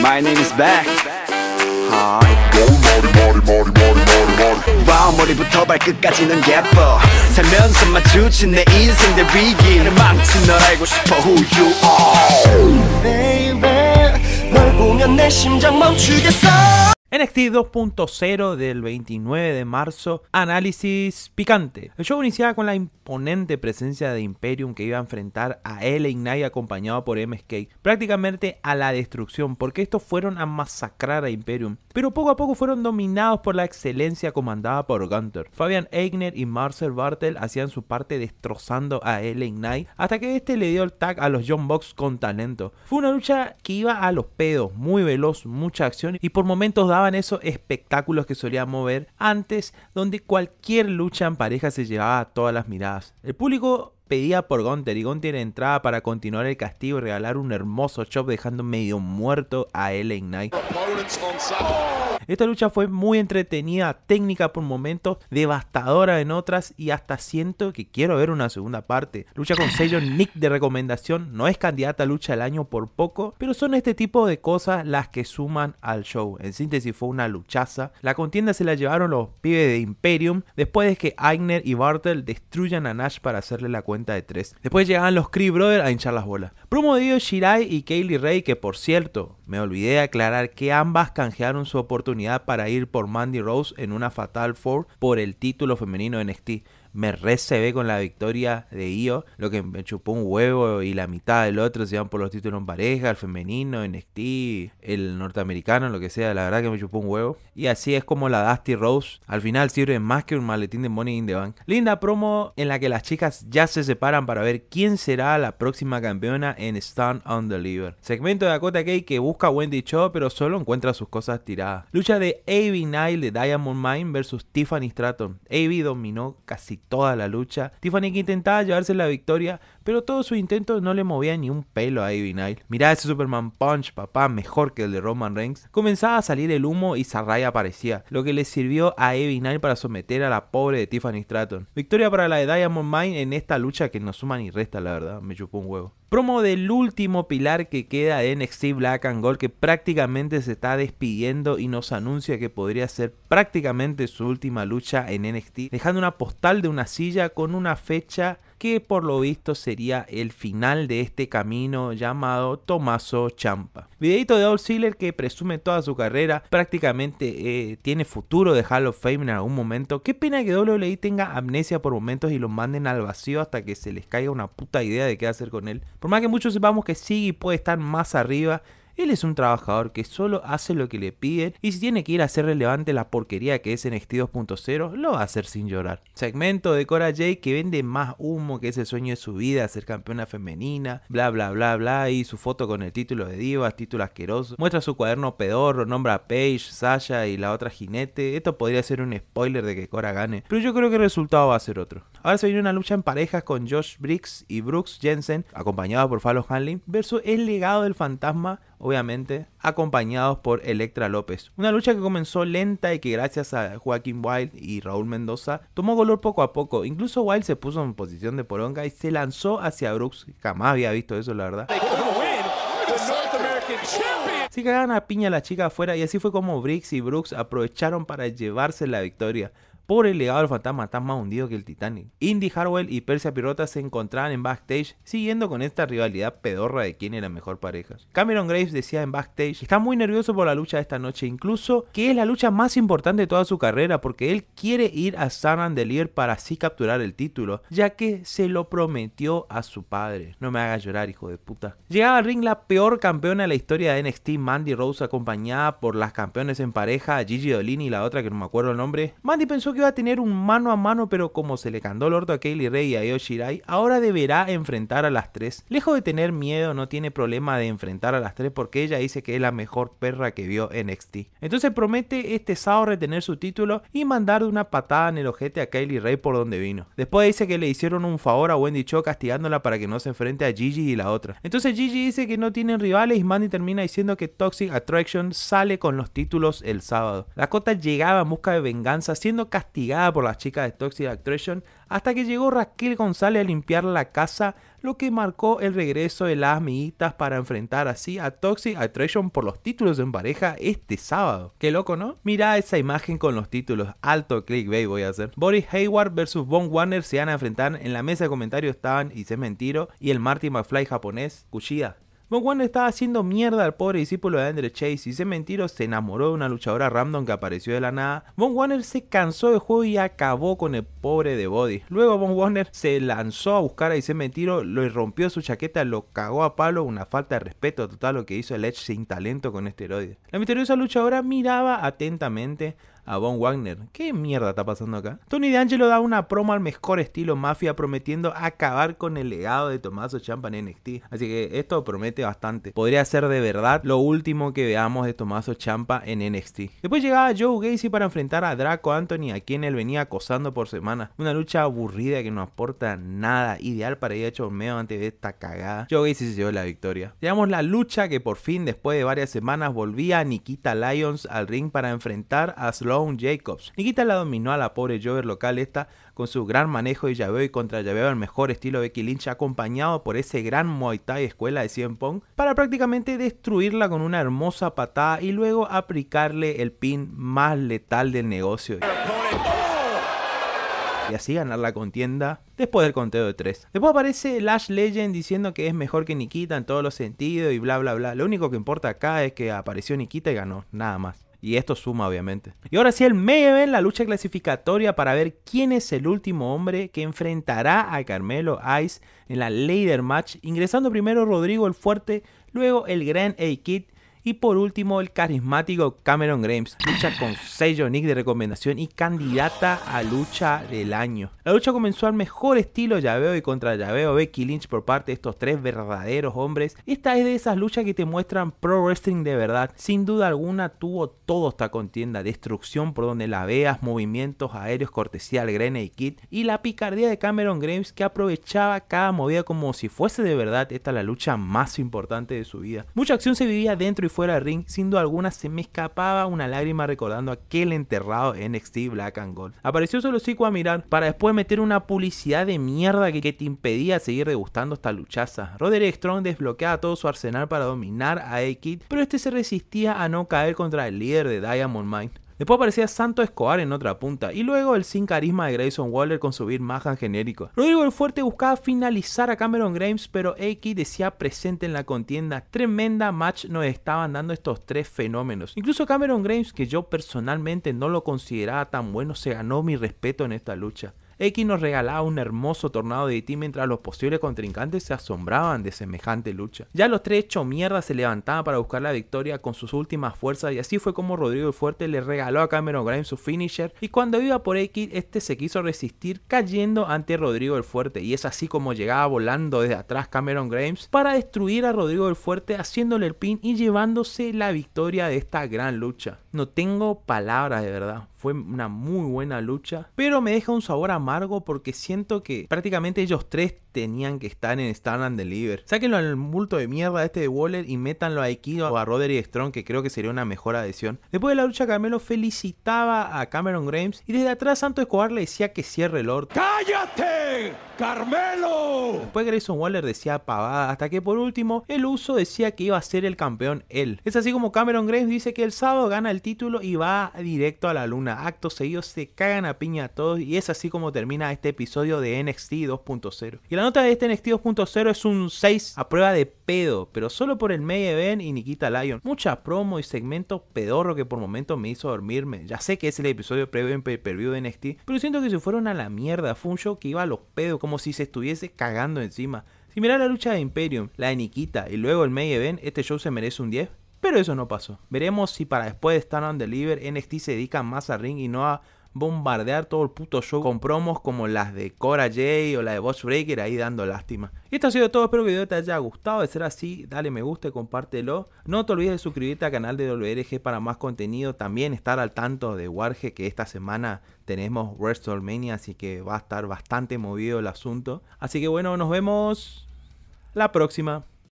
My name is back. Hi. 머리 머리 머리 머리 머리 와우 머리부터 발끝까지는 예뻐 살면서 마주친 내 인생 내 위기는 망친 널 알고 싶어 Who you are Baby 널 보면 내 심장 멈추겠어 NXT 2.0 del 29 de marzo, análisis picante. El show iniciaba con la imponente presencia de Imperium que iba a enfrentar a El Knight acompañado por MSK, prácticamente a la destrucción, porque estos fueron a masacrar a Imperium, pero poco a poco fueron dominados por la excelencia comandada por Gunter. Fabian Eigner y Marcel Bartel hacían su parte destrozando a El Knight hasta que este le dio el tag a los John Box con talento. Fue una lucha que iba a los pedos, muy veloz, mucha acción y por momentos da estaban esos espectáculos que solían mover antes, donde cualquier lucha en pareja se llevaba a todas las miradas. El público pedía por Gunter y Gunter entraba para continuar el castigo y regalar un hermoso chop dejando medio muerto a LA Knight. Esta lucha fue muy entretenida, técnica por momentos, devastadora en otras y hasta siento que quiero ver una segunda parte. Lucha con sello Nick de recomendación, no es candidata a lucha del año por poco, pero son este tipo de cosas las que suman al show. En síntesis fue una luchaza. La contienda se la llevaron los pibes de Imperium después de que Aigner y Bartel destruyan a Nash para hacerle la cuenta Después llegaban los Cree Brothers a hinchar las bolas. Promovido Shirai y Kaylee Ray, que por cierto, me olvidé de aclarar que ambas canjearon su oportunidad para ir por Mandy Rose en una Fatal Four por el título femenino de NXT me recebé con la victoria de IO, lo que me chupó un huevo y la mitad del otro se van por los títulos en pareja, el femenino, NXT, el norteamericano, lo que sea, la verdad que me chupó un huevo. Y así es como la Dusty Rose al final sirve más que un maletín de Money in the Bank. Linda promo en la que las chicas ya se separan para ver quién será la próxima campeona en Stand on Deliver. Segmento de Dakota Kay que busca Wendy Cho pero solo encuentra sus cosas tiradas. Lucha de A.B. Nile de Diamond Mine versus Tiffany Stratton. Avi dominó casi toda la lucha. Tiffany que intentaba llevarse la victoria, pero todos sus intentos no le movían ni un pelo a Ivy Nile. Mirá ese Superman Punch, papá, mejor que el de Roman Reigns. Comenzaba a salir el humo y Sarai aparecía, lo que le sirvió a Ivy Nile para someter a la pobre de Tiffany Stratton. Victoria para la de Diamond Mine en esta lucha que no suma ni resta, la verdad, me chupó un huevo. Promo del último pilar que queda de NXT Black and Gold que prácticamente se está despidiendo y nos anuncia que podría ser prácticamente su última lucha en NXT, dejando una postal de una silla con una fecha que por lo visto sería el final de este camino llamado Tomaso Champa. Videito de Old Sealer que presume toda su carrera, prácticamente eh, tiene futuro de Hall of Fame en algún momento. Qué pena que W.I tenga amnesia por momentos y lo manden al vacío hasta que se les caiga una puta idea de qué hacer con él. Por más que muchos sepamos que sigue y puede estar más arriba, él es un trabajador que solo hace lo que le piden y si tiene que ir a hacer relevante la porquería que es en este 2.0, lo va a hacer sin llorar. Segmento de Cora Jade que vende más humo que es el sueño de su vida, ser campeona femenina, bla bla bla bla, y su foto con el título de divas, título asqueroso. Muestra su cuaderno pedorro, nombra a Paige, Sasha y la otra jinete. Esto podría ser un spoiler de que Cora gane, pero yo creo que el resultado va a ser otro. Ahora se viene una lucha en parejas con Josh Briggs y Brooks Jensen, acompañada por Fallon Hanley, versus el legado del fantasma obviamente, acompañados por Electra López. Una lucha que comenzó lenta y que gracias a Joaquín Wild y Raúl Mendoza tomó color poco a poco. Incluso Wild se puso en posición de poronga y se lanzó hacia Brooks. Jamás había visto eso, la verdad. Así que a piña la chica afuera y así fue como Briggs y Brooks aprovecharon para llevarse la victoria por el legado del fantasma tan más hundido que el Titanic. Indy Harwell y Persia Pirota se encontraban en backstage siguiendo con esta rivalidad pedorra de quién era mejor pareja. Cameron Graves decía en backstage, está muy nervioso por la lucha de esta noche, incluso que es la lucha más importante de toda su carrera porque él quiere ir a San Andelier para así capturar el título, ya que se lo prometió a su padre. No me haga llorar, hijo de puta. Llegaba al ring la peor campeona de la historia de NXT, Mandy Rose, acompañada por las campeones en pareja, Gigi Dolin y la otra que no me acuerdo el nombre. Mandy pensó que va a tener un mano a mano, pero como se le candó el orto a Kaylee Ray y a Yoshirai ahora deberá enfrentar a las tres. Lejos de tener miedo, no tiene problema de enfrentar a las tres porque ella dice que es la mejor perra que vio en NXT. Entonces promete este sábado retener su título y mandar una patada en el ojete a Kaylee Ray por donde vino. Después dice que le hicieron un favor a Wendy Cho castigándola para que no se enfrente a Gigi y la otra. Entonces Gigi dice que no tienen rivales y Mandy termina diciendo que Toxic Attraction sale con los títulos el sábado. Dakota llegaba en busca de venganza siendo castigada castigada por las chicas de Toxic Attraction hasta que llegó Raquel González a limpiar la casa, lo que marcó el regreso de las amiguitas para enfrentar así a Toxic Attraction por los títulos en pareja este sábado. Qué loco, ¿no? Mira esa imagen con los títulos, alto clickbait voy a hacer. Boris Hayward versus Von Warner se van a enfrentar, en la mesa de comentarios estaban y se mentiro y el Marty McFly japonés, Kushida. Warner estaba haciendo mierda al pobre discípulo de Andrew Chase y ese mentiro se enamoró de una luchadora random que apareció de la nada. Von Warner se cansó de juego y acabó con el pobre de Body. Luego Von Warner se lanzó a buscar a ese mentiro, lo rompió su chaqueta, lo cagó a palo, una falta de respeto total lo que hizo el Edge sin talento con este esteroides. La misteriosa luchadora miraba atentamente a Von Wagner. ¿Qué mierda está pasando acá? Tony D'Angelo da una promo al mejor estilo mafia prometiendo acabar con el legado de Tommaso Champa en NXT. Así que esto promete bastante. Podría ser de verdad lo último que veamos de Tommaso Champa en NXT. Después llegaba Joe Gacy para enfrentar a Draco Anthony, a quien él venía acosando por semana. Una lucha aburrida que no aporta nada. Ideal para ir a chormeo antes de esta cagada. Joe Gacy se llevó la victoria. llegamos la lucha que por fin, después de varias semanas, volvía Nikita Lyons al ring para enfrentar a Slow Jacobs. Nikita la dominó a la pobre Jover local esta con su gran manejo de llaveo y contra llaveo al mejor estilo Becky Lynch acompañado por ese gran Muay Thai escuela de Cien Pong para prácticamente destruirla con una hermosa patada y luego aplicarle el pin más letal del negocio y así ganar la contienda después del conteo de 3. Después aparece Lash Legend diciendo que es mejor que Nikita en todos los sentidos y bla bla bla. Lo único que importa acá es que apareció Nikita y ganó, nada más. Y esto suma, obviamente. Y ahora sí, el main en la lucha clasificatoria para ver quién es el último hombre que enfrentará a Carmelo Ice en la Later Match. Ingresando primero Rodrigo el Fuerte, luego el Gran a y por último, el carismático Cameron Grimes lucha con sello Nick de recomendación y candidata a lucha del año. La lucha comenzó al mejor estilo llaveo y contra llaveo Becky Lynch por parte de estos tres verdaderos hombres. Esta es de esas luchas que te muestran pro wrestling de verdad. Sin duda alguna tuvo toda esta contienda, destrucción por donde la veas, movimientos aéreos cortesía al Grenade y Kid y la picardía de Cameron Grimes que aprovechaba cada movida como si fuese de verdad esta la lucha más importante de su vida. Mucha acción se vivía dentro y fuera del ring, sin duda alguna se me escapaba una lágrima recordando aquel enterrado NXT Black and Gold. Apareció solo 5 a mirar para después meter una publicidad de mierda que, que te impedía seguir degustando esta luchaza. Roderick Strong desbloqueaba todo su arsenal para dominar a a pero este se resistía a no caer contra el líder de Diamond Mine. Después aparecía Santo Escobar en otra punta y luego el sin carisma de Grayson Waller con su beat genérico. Rodrigo el Fuerte buscaba finalizar a Cameron Grimes, pero X decía presente en la contienda. Tremenda match nos estaban dando estos tres fenómenos. Incluso Cameron Grimes, que yo personalmente no lo consideraba tan bueno, se ganó mi respeto en esta lucha. X nos regalaba un hermoso tornado de ti mientras los posibles contrincantes se asombraban de semejante lucha. Ya los tres hecho mierda se levantaban para buscar la victoria con sus últimas fuerzas y así fue como Rodrigo el Fuerte le regaló a Cameron Grimes su finisher y cuando iba por X este se quiso resistir cayendo ante Rodrigo el Fuerte y es así como llegaba volando desde atrás Cameron Grimes para destruir a Rodrigo el Fuerte haciéndole el pin y llevándose la victoria de esta gran lucha. No tengo palabras de verdad fue una muy buena lucha. Pero me deja un sabor amargo porque siento que prácticamente ellos tres tenían que estar en Standard Deliver. Sáquenlo al multo de mierda este de Waller y métanlo a Equido o a Roderick Strong, que creo que sería una mejor adhesión. Después de la lucha, Carmelo felicitaba a Cameron Grimes y desde atrás Santo Escobar le decía que cierre el orto. ¡Cállate, Carmelo! Después Grayson Waller decía pavada, hasta que por último el uso decía que iba a ser el campeón él. Es así como Cameron Grimes dice que el sábado gana el título y va directo a la luna. Actos seguidos se cagan a piña a todos y es así como termina este episodio de NXT 2.0. Y la nota de este NXT 2.0 es un 6 a prueba de pedo, pero solo por el May event y Nikita Lion. Mucha promo y segmento pedorro que por momentos me hizo dormirme. Ya sé que es el episodio previo en pay per de NXT, pero siento que se fueron a la mierda. Fue un show que iba a los pedos, como si se estuviese cagando encima. Si mirá la lucha de Imperium, la de Nikita y luego el May event, este show se merece un 10. Pero eso no pasó. Veremos si para después de Stand on Deliver NXT se dedica más a ring y no a bombardear todo el puto show con promos como las de Cora J o la de Boss Breaker ahí dando lástima. Y esto ha sido todo, espero que el video te haya gustado. De ser así, dale me gusta y compártelo. No te olvides de suscribirte al canal de WRG para más contenido. También estar al tanto de Warge que esta semana tenemos WrestleMania, así que va a estar bastante movido el asunto. Así que bueno, nos vemos la próxima.